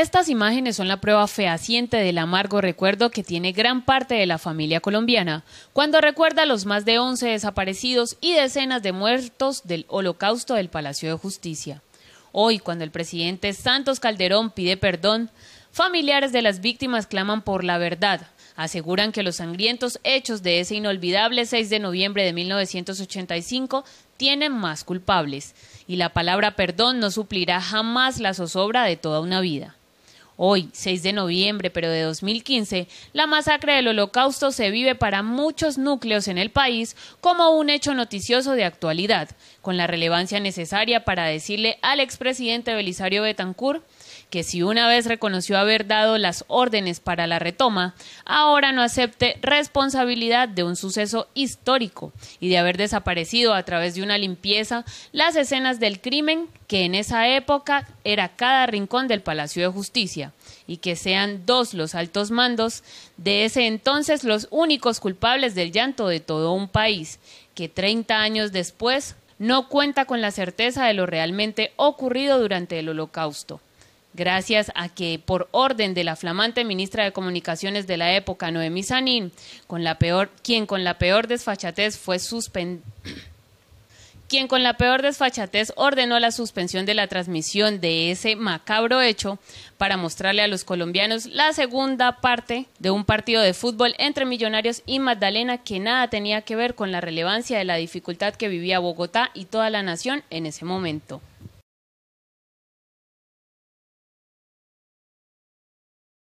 Estas imágenes son la prueba fehaciente del amargo recuerdo que tiene gran parte de la familia colombiana, cuando recuerda los más de 11 desaparecidos y decenas de muertos del holocausto del Palacio de Justicia. Hoy, cuando el presidente Santos Calderón pide perdón, familiares de las víctimas claman por la verdad, aseguran que los sangrientos hechos de ese inolvidable 6 de noviembre de 1985 tienen más culpables, y la palabra perdón no suplirá jamás la zozobra de toda una vida. Hoy, 6 de noviembre, pero de 2015, la masacre del holocausto se vive para muchos núcleos en el país como un hecho noticioso de actualidad, con la relevancia necesaria para decirle al expresidente Belisario Betancourt que si una vez reconoció haber dado las órdenes para la retoma, ahora no acepte responsabilidad de un suceso histórico y de haber desaparecido a través de una limpieza las escenas del crimen que en esa época era cada rincón del Palacio de Justicia, y que sean dos los altos mandos de ese entonces los únicos culpables del llanto de todo un país, que 30 años después no cuenta con la certeza de lo realmente ocurrido durante el Holocausto gracias a que por orden de la flamante ministra de Comunicaciones de la época, Noemí Sanín, con la peor, quien con la peor desfachatez fue quien con la peor desfachatez ordenó la suspensión de la transmisión de ese macabro hecho para mostrarle a los colombianos la segunda parte de un partido de fútbol entre Millonarios y Magdalena que nada tenía que ver con la relevancia de la dificultad que vivía Bogotá y toda la nación en ese momento.